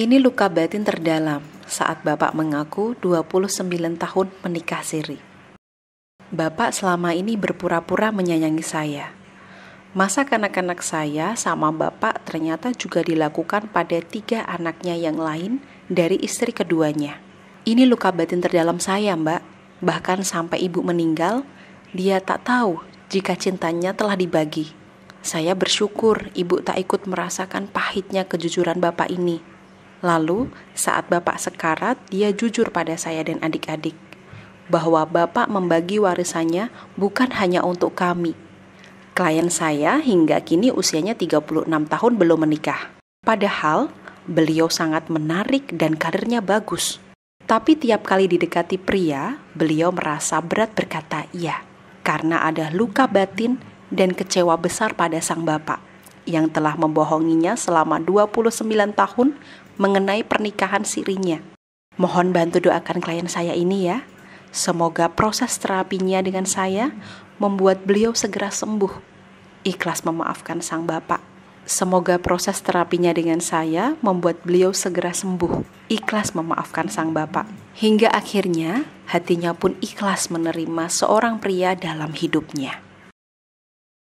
Ini luka batin terdalam saat Bapak mengaku 29 tahun menikah siri. Bapak selama ini berpura-pura menyayangi saya. Masa kanak-kanak saya sama Bapak ternyata juga dilakukan pada tiga anaknya yang lain dari istri keduanya. Ini luka batin terdalam saya, Mbak. Bahkan sampai ibu meninggal, dia tak tahu jika cintanya telah dibagi. Saya bersyukur ibu tak ikut merasakan pahitnya kejujuran bapak ini Lalu, saat Bapak sekarat, dia jujur pada saya dan adik-adik bahwa Bapak membagi warisannya bukan hanya untuk kami. Klien saya hingga kini usianya 36 tahun belum menikah. Padahal, beliau sangat menarik dan karirnya bagus. Tapi tiap kali didekati pria, beliau merasa berat berkata iya karena ada luka batin dan kecewa besar pada sang bapak yang telah membohonginya selama 29 tahun mengenai pernikahan sirinya. Mohon bantu doakan klien saya ini ya. Semoga proses terapinya dengan saya membuat beliau segera sembuh. Ikhlas memaafkan sang bapak. Semoga proses terapinya dengan saya membuat beliau segera sembuh, ikhlas memaafkan sang bapak. Hingga akhirnya hatinya pun ikhlas menerima seorang pria dalam hidupnya.